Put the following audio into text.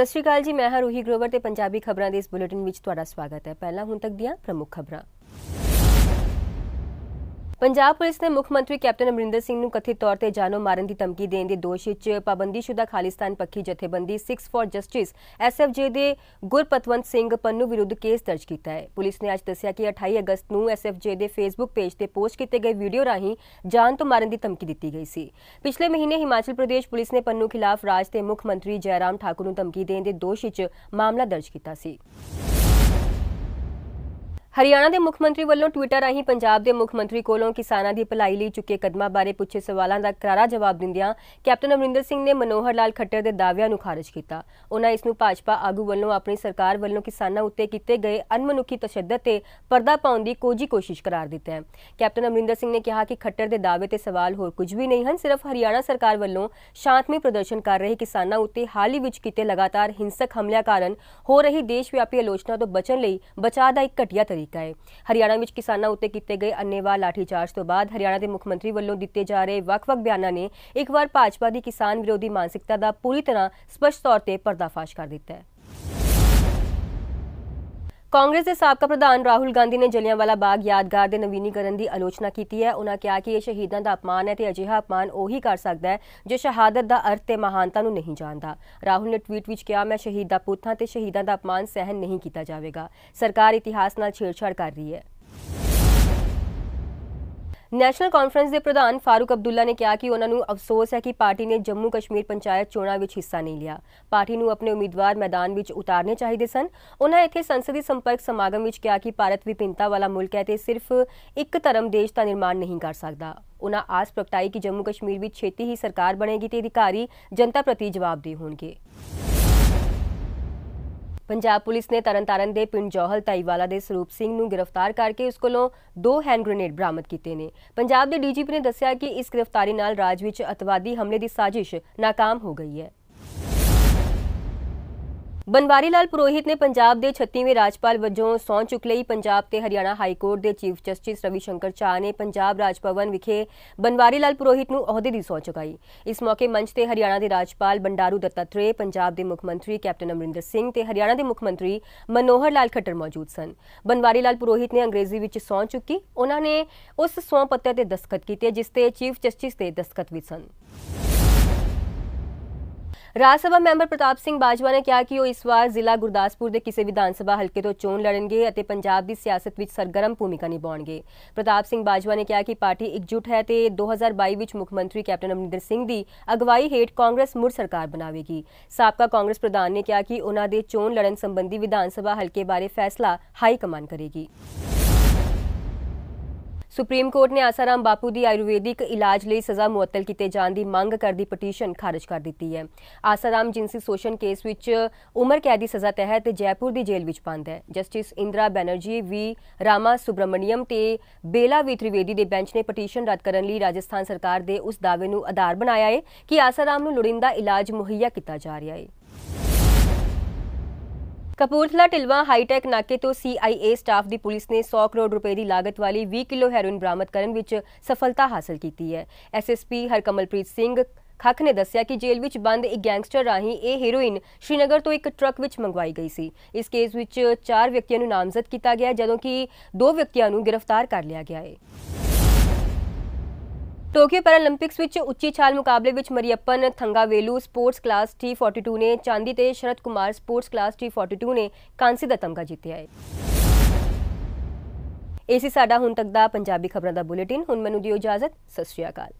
ਸਤਿ ਸ਼੍ਰੀ ਅਕਾਲ ਜੀ ਮੈਂ ਹਾਂ ਰੂਹੀ ਗਰੋਵਰ ਤੇ ਪੰਜਾਬੀ ਖਬਰਾਂ ਦੇ ਇਸ ਬੁਲੇਟਿਨ ਵਿੱਚ ਤੁਹਾਡਾ ਸਵਾਗਤ ਹੈ ਪਹਿਲਾਂ ਹੁਣ ਤੱਕ ਦੀਆਂ ਪ੍ਰਮੁੱਖ ਖਬਰਾਂ ਪੰਜਾਬ ਪੁਲਿਸ ਨੇ ਮੁੱਖ ਮੰਤਰੀ ਕੈਪਟਨ ਅਮਰਿੰਦਰ ਸਿੰਘ ਨੂੰ ਕਥਿਤ ਤੌਰ ਤੇ ਜਾਨੋਂ ਮਾਰਨ ਦੀ ਧਮਕੀ ਦੇਣ ਦੇ ਦੋਸ਼ ਵਿੱਚ ਪਾਬੰਦੀਸ਼ੁਦਾ ਖਾਲਿਸਤਾਨ ਪੱਖੀ ਜਥੇਬੰਦੀ 6 ਫਾਰ ਜਸਟਿਸ ਐਸਐਫਜੇ ਦੇ ਗੁਰਪਤਵੰਤ ਸਿੰਘ ਪੰਨੂ ਵਿਰੁੱਧ ਕੇਸ ਦਰਜ ਕੀਤਾ ਹੈ ਪੁਲਿਸ ਨੇ ਅੱਜ ਦੱਸਿਆ ਕਿ 28 ਅਗਸਤ ਨੂੰ ਐਸਐਫਜੇ ਦੇ ਫੇਸਬੁੱਕ ਪੇਜ ਤੇ ਪੋਸਟ ਕੀਤੇ ਗਏ ਵੀਡੀਓ ਰਾਹੀਂ ਜਾਨ ਤੋਂ ਮਾਰਨ ਦੀ ਧਮਕੀ ਦਿੱਤੀ ਗਈ ਸੀ ਪਿਛਲੇ ਮਹੀਨੇ ਹਿਮਾਚਲ ਪ੍ਰਦੇਸ਼ ਪੁਲਿਸ ਨੇ ਪੰਨੂ ਖਿਲਾਫ ਰਾਜ ਦੇ ਮੁੱਖ ਮੰਤਰੀ ਜੈਰਾਮ ਠਾਕੁਰ ਨੂੰ ਧਮਕੀ ਦੇਣ ਦੇ ਦੋਸ਼ ਵਿੱਚ ਮਾਮਲਾ ਦਰਜ ਕੀਤਾ ਸੀ ਹਰਿਆਣਾ ਦੇ ਮੁੱਖ ਮੰਤਰੀ ਵੱਲੋਂ ਟਵਿੱਟਰ ਰਾਹੀਂ ਪੰਜਾਬ ਦੇ ਮੁੱਖ ਮੰਤਰੀ ਕੋਲੋਂ ਕਿਸਾਨਾਂ ਦੀ ਭਲਾਈ ਲਈ ਚੁੱਕੇ ਕਦਮਾਂ ਬਾਰੇ ਪੁੱਛੇ ਸਵਾਲਾਂ ਦਾ ਕਰਾਰਾ ਜਵਾਬ ਦਿੰਦਿਆਂ ਕੈਪਟਨ ਅਮਰਿੰਦਰ ਸਿੰਘ ਨੇ ਮਨੋਹਰ ਲਾਲ ਖੱਟਰ ਦੇ ਦਾਅਵਿਆਂ ਨੂੰ ਖਾਰਜ ਕੀਤਾ ਉਹਨਾਂ ਇਸ ਨੂੰ ਭਾਜਪਾ ਆਗੂ ਵੱਲੋਂ ਆਪਣੀ ਸਰਕਾਰ ਵੱਲੋਂ ਕਿਸਾਨਾਂ ਉੱਤੇ ਕੀਤੇ ਗਏ ਅਨਮਨੁੱਖੀ ਤਸ਼ੱਦਦ ਤੇ ਪਰਦਾ ਪਾਉਣ ਦੀ ਕੋਜੀ ਕੋਸ਼ਿਸ਼ ਕਰਾਰ ਦਿੱਤਾ ਹੈ ਕੈਪਟਨ ਅਮਰਿੰਦਰ ਸਿੰਘ ਨੇ ਕਿਹਾ ਕਿ ਖੱਟਰ ਦੇ ਦਾਅਵੇ ਤੇ ਸਵਾਲ ਹੋਰ ਕੁਝ ਵੀ ਨਹੀਂ ਹਨ ਸਿਰਫ ਹਰਿਆਣਾ ਸਰਕਾਰ ਵੱਲੋਂ ਸ਼ਾਂਤਮਈ ਪ੍ਰਦਰਸ਼ਨ ਕਰ ਰਹੇ ਕਿਸਾਨਾਂ ਉੱਤੇ ਹਾਲ ਹੀ ਵਿੱਚ ਕੀਤੇ ਲਗਾਤਾਰ ਹਿੰਸਕ ਹਮਲਿਆਂ ਕਾਰਨ ਹੋ ਰਹੀ ਦੇਸ਼ ਵਿਆਪੀ ਆਲੋਚਨਾ ਤੋਂ ਬਚਣ ਲਈ ਬਚਾਅ ਦਾ ਇੱਕ ਘਟੀਆ ਤਰੀਕਾ ਹੈ ਹਰਿਆਣਾ ਵਿੱਚ ਕਿਸਾਨਾਂ ਉੱਤੇ ਕੀਤੇ ਗਏ ਅੰਨੇਵਾਹ ਚਾਰਜ ਤੋਂ ਬਾਅਦ ਹਰਿਆਣਾ ਦੇ ਮੁੱਖ ਮੰਤਰੀ ਵੱਲੋਂ ਦਿੱਤੇ ਜਾ ਰਹੇ ਵੱਖ-ਵੱਖ ਬਿਆਨਾਂ ਨੇ ਇੱਕ ਵਾਰ ਭਾਜਪਾ ਦੀ ਕਿਸਾਨ ਵਿਰੋਧੀ ਮਾਨਸਿਕਤਾ ਦਾ ਪੂਰੀ ਤਰ੍ਹਾਂ ਸਪਸ਼ਟ ਤੌਰ ਤੇ ਪਰਦਾਫਾਸ਼ ਕਰ ਦਿੱਤਾ ਹੈ ਕਾਂਗਰਸ ਦੇ ਸਾਬਕਾ ਪ੍ਰਧਾਨ ਰਾਹੁਲ ਗਾਂਧੀ ਨੇ ਜਲਿਆਂਵਾਲਾ ਬਾਗ ਯਾਦਗਾਰ ਦੇ ਨਵੀਨੀਕਰਨ ਦੀ ਆਲੋਚਨਾ ਕੀਤੀ ਹੈ ਉਹਨਾਂ ਕਿਹਾ ਕਿ ਇਹ ਸ਼ਹੀਦਾਂ ਦਾ ਅਪਮਾਨ ਹੈ ਤੇ ਅਜਿਹਾ ਅਪਮਾਨ ਉਹੀ ਕਰ ਸਕਦਾ ਹੈ ਜੋ ਸ਼ਹਾਦਤ ਦਾ ਅਰਥ ਤੇ ਮਹਾਨਤਾ ਨੂੰ ਨਹੀਂ ਜਾਣਦਾ ਰਾਹੁਲ ਨੇ ਟਵੀਟ ਵਿੱਚ ਕਿਹਾ ਮੈਂ ਸ਼ਹੀਦ ਦਾ ਪੁੱਤ ਹਾਂ ਤੇ ਸ਼ਹੀਦਾਂ ਦਾ ਅਪਮਾਨ ਸਹਿਨ ਨਹੀਂ ਕੀਤਾ ਜਾਵੇਗਾ ਸਰਕਾਰ ਇਤਿਹਾਸ ਨਾਲ ਛੇੜਛਾੜ ਕਰ ਰਹੀ ਹੈ ਨੈਸ਼ਨਲ ਕਾਨਫਰੰਸ ਦੇ ਪ੍ਰਧਾਨ ਫਾਰੂਕ ਅਬਦੁੱਲਾ ਨੇ ਕਿਹਾ ਕਿ ਉਹਨਾਂ ਨੂੰ ਅਫਸੋਸ ਹੈ ਕਿ ਪਾਰਟੀ ਨੇ ਜੰਮੂ ਕਸ਼ਮੀਰ ਪੰਚਾਇਤ ਚੋਣਾਂ ਵਿੱਚ ਹਿੱਸਾ ਨਹੀਂ ਲਿਆ ਪਾਰਟੀ ਨੂੰ ਆਪਣੇ ਉਮੀਦਵਾਰ ਮੈਦਾਨ ਵਿੱਚ ਉਤਾਰਨੇ ਚਾਹੀਦੇ ਸਨ ਉਹਨਾਂ ਇੱਥੇ ਸੰਸਦੀ ਸੰਪਰਕ ਸਮਾਗਮ ਵਿੱਚ ਕਿਹਾ ਕਿ ਭਾਰਤ ਵਿਭਿੰਨਤਾ ਵਾਲਾ ਮੁਲਕ ਹੈ ਤੇ ਸਿਰਫ ਇੱਕ ਧਰਮ ਦੇਸ਼ ਦਾ ਨਿਰਮਾਣ ਨਹੀਂ ਕਰ ਸਕਦਾ ਉਹਨਾਂ ਆਸ ਪ੍ਰਗਟਾਈ ਕਿ ਜੰਮੂ ਕਸ਼ਮੀਰ ਵਿੱਚ ਛੇਤੀ ਹੀ ਸਰਕਾਰ ਬਣੇਗੀ ਤੇ ਅਧਿਕਾਰੀ ਜਨਤਾ ਪ੍ਰਤੀ ਜਵਾਬਦੇਹ ਹੋਣਗੇ ਪੰਜਾਬ ਪੁਲਿਸ ਨੇ ਤਰਨਤਾਰਨ ਦੇ ਪਿੰਡ ਜੋਹਲ ਤਾਈਵਾਲਾ ਦੇ ਸਰੂਪ ਸਿੰਘ ਨੂੰ ਗ੍ਰਿਫਤਾਰ ਕਰਕੇ ਉਸ ਕੋਲੋਂ ਦੋ ਹੈਂਡ ਗ੍ਰੇਨੇਡ ਬਰਾਮਦ ਕੀਤੇ ਨੇ ਪੰਜਾਬ ਦੇ ਡੀਜੀਪੀ ਨੇ ਦੱਸਿਆ ਕਿ ਇਸ ਗ੍ਰਿਫਤਾਰੀ ਨਾਲ ਰਾਜ ਵਿੱਚ ਅਤਵਾਦੀ ਹਮਲੇ ਦੀ ਸਾਜ਼ਿਸ਼ ناکਾਮ ਹੋ ਗਈ ਹੈ ਬਨਵਾਰੀ ਲਾਲ ਪੁਰੋਹਿਤ ਨੇ ਪੰਜਾਬ ਦੇ 36ਵੇਂ ਰਾਜਪਾਲ ਵਜੋਂ ਸੌਂ ਚੁੱਕ ਲਈ ਪੰਜਾਬ ਤੇ ਹਰਿਆਣਾ ਹਾਈ ਕੋਰਟ ਦੇ ਚੀਫ ਜਸਟਿਸ ਰਵੀ ਸ਼ੰਕਰ ਚਾਹ ਨੇ ਪੰਜਾਬ ਰਾਜ ਭਵਨ ਵਿਖੇ ਬਨਵਾਰੀ ਲਾਲ ਪੁਰੋਹਿਤ ਨੂੰ ਅਹੁਦੇ ਦੀ ਸੌਂ ਚੁਕਾਈ ਇਸ ਮੌਕੇ ਮੰਚ ਤੇ ਹਰਿਆਣਾ ਦੇ ਰਾਜਪਾਲ ਬੰਡਾਰੂ ਦੱਤਾਤਰੇ ਪੰਜਾਬ ਦੇ ਮੁੱਖ ਮੰਤਰੀ ਕੈਪਟਨ ਅਮਰਿੰਦਰ ਸਿੰਘ ਤੇ ਹਰਿਆਣਾ ਦੇ ਮੁੱਖ ਮੰਤਰੀ ਮਨੋਹਰ ਲਾਲ ਖੱਟਰ ਮੌਜੂਦ ਸਨ ਬਨਵਾਰੀ ਲਾਲ ਪੁਰੋਹਿਤ ਨੇ ਅੰਗਰੇਜ਼ੀ ਵਿੱਚ ਸੌਂ ਚੁੱਕੀ ਉਹਨਾਂ ਨੇ ਉਸ ਸੌਂ ਪੱਤੇ ਤੇ ਦਸਖਤ ਕੀਤੇ ਜਿਸ ਤੇ ਚੀਫ ਜਸਟਿਸ ਦੇ ਦਸਖਤ ਵੀ ਸਨ ਰਾਜ ਸਭਾ ਮੈਂਬਰ ਪ੍ਰਤਾਪ ਸਿੰਘ ਬਾਜਵਾ ਨੇ ਕਿਹਾ ਕਿ ਉਹ ਇਸ ਵਾਰ ਜ਼ਿਲ੍ਹਾ ਗੁਰਦਾਸਪੁਰ ਦੇ ਕਿਸੇ ਵਿਧਾਨ ਸਭਾ ਹਲਕੇ ਤੋਂ ਚੋਣ ਲੜਨਗੇ ਅਤੇ ਪੰਜਾਬ ਦੀ ਸਿਆਸਤ ਵਿੱਚ ਸਰਗਰਮ ਭੂਮਿਕਾ ਨਿਭਾਉਣਗੇ ਪ੍ਰਤਾਪ ਸਿੰਘ ਬਾਜਵਾ ਨੇ ਕਿਹਾ ਕਿ ਪਾਰਟੀ ਇਕਜੁੱਟ ਹੈ ਤੇ 2022 ਵਿੱਚ ਮੁੱਖ ਮੰਤਰੀ ਕੈਪਟਨ ਅਮਰਿੰਦਰ ਸਿੰਘ ਦੀ ਅਗਵਾਈ ਹੇਠ ਕਾਂਗਰਸ ਮੁੜ ਸਰਕਾਰ ਬਣਾਵੇਗੀ ਸਾਬਕਾ ਕਾਂਗਰਸ ਪ੍ਰਧਾਨ ਨੇ ਕਿਹਾ ਕਿ ਉਹਨਾਂ ਦੇ ਚੋਣ ਲੜਨ ਸੰਬੰਧੀ ਵਿਧਾਨ ਸਭਾ ਹਲਕੇ ਬਾਰੇ ਫੈਸਲਾ ਹਾਈ ਕਮਾਂਡ ਕਰੇਗੀ ਸੁਪਰੀਮ ਕੋਰਟ ਨੇ ਆਸਾਰਾਮ ਬਾਪੂ ਦੀ ਆਯੁਰਵੇਦਿਕ ਇਲਾਜ ਲਈ ਸਜ਼ਾ ਮੁਅੱਤਲ ਕੀਤੇ ਜਾਣ ਦੀ ਮੰਗ ਕਰਦੀ ਪਟੀਸ਼ਨ ਖਾਰਜ ਕਰ ਦਿੱਤੀ ਹੈ ਆਸਾਰਾਮ ਜਿੰਸੀ ਸ਼ੋਸ਼ਣ ਕੇਸ ਵਿੱਚ ਉਮਰ ਕੈਦੀ ਸਜ਼ਾ ਤਹਿਤ ਜੈਪੁਰ ਦੀ ਜੇਲ੍ਹ ਵਿੱਚ ਬੰਦ ਹੈ ਜਸਟਿਸ ਇੰਦਰਾ ਬੈਨਰਜੀ ਵੀ ਰਾਮਾ ਸੁਬ੍ਰਮਣੀਅਮ ਤੇ ਬੇਲਾ ਵੀ ਤ੍ਰਿਵੇਦੀ ਦੇ ਬੈਂਚ ਨੇ ਪਟੀਸ਼ਨ ਰੱਦ ਕਰਨ ਲਈ ਰਾਜਸਥਾਨ ਸਰਕਾਰ ਦੇ ਉਸ ਦਾਅਵੇ ਨੂੰ ਆਧਾਰ ਬਣਾਇਆ ਹੈ ਕਿ ਆਸਾਰਾਮ ਨੂੰ ਲੋੜਿੰਦਾ ਇਲਾਜ ਮੁਹੱਈਆ ਕੀਤਾ ਜਾ ਰਿਹਾ ਹੈ ਕਪੂਰਥਲਾ ਟਿਲਵਾ ਹਾਈਟੈਕ ਨਾਕੇ ਤੋਂ ਸੀਆਈਏ ਸਟਾਫ ਦੀ ਪੁਲਿਸ ਨੇ 100 ਕਰੋੜ ਰੁਪਏ ਦੀ ਲਾਗਤ ਵਾਲੀ 20 ਕਿਲੋ ਹੈਰੋਇਨ ਬਰਾਮਦ ਕਰਨ ਵਿੱਚ ਸਫਲਤਾ ਹਾਸਲ ਕੀਤੀ ਹੈ ਐਸਐਸਪੀ ਹਰਕਮਲਪ੍ਰੀਤ ਸਿੰਘ ਖੱਖ ਨੇ ਦੱਸਿਆ ਕਿ ਜੇਲ੍ਹ ਵਿੱਚ ਬੰਦ ਇੱਕ ਗੈਂਗਸਟਰ ਰਾਹੀਂ ਇਹ ਹੀਰੋਇਨ ਸ਼੍ਰੀਨਗਰ ਤੋਂ ਇੱਕ ਟਰੱਕ ਵਿੱਚ ਮੰਗਵਾਈ ਗਈ ਸੀ ਇਸ ਕੇਸ ਵਿੱਚ 4 ਵਿਅਕਤੀਆਂ ਨੂੰ ਨਾਮਜ਼ਦ ਕੀਤਾ ਗਿਆ ਜਦੋਂ ਕਿ 2 ਵਿਅਕਤੀਆਂ ਨੂੰ ਗ੍ਰਿਫਤਾਰ ਕਰ ਲਿਆ ਗਿਆ ਹੈ ਟੋਕੀਓ ਪੈਰਾਲੰਪਿਕਸ ਵਿੱਚ ਉੱਚੀ ਛਾਲ ਮੁਕਾਬਲੇ ਵਿੱਚ ਥੰਗਾ ਥੰਗਾਵੇਲੂ ਸਪੋਰਟਸ ਕਲਾਸ T42 ਨੇ ਚਾਂਦੀ ਤੇ ਸ਼ਰਤ ਕੁਮਾਰ ਸਪੋਰਟਸ ਕਲਾਸ T42 ਨੇ ਕਾਂਸੀ ਦਾ ਤਮਗਾ ਜਿੱਤਿਆ ਹੈ। ਇਹ ਸੀ ਸਾਡਾ ਹੁਣ ਤੱਕ ਦਾ ਪੰਜਾਬੀ ਖਬਰਾਂ ਦਾ ਬੁਲੇਟਿਨ ਹੁਣ ਮੈਨੂੰ ਦਿਓ ਇਜਾਜ਼ਤ ਸਤਿ ਸ਼੍ਰੀ ਅਕਾਲ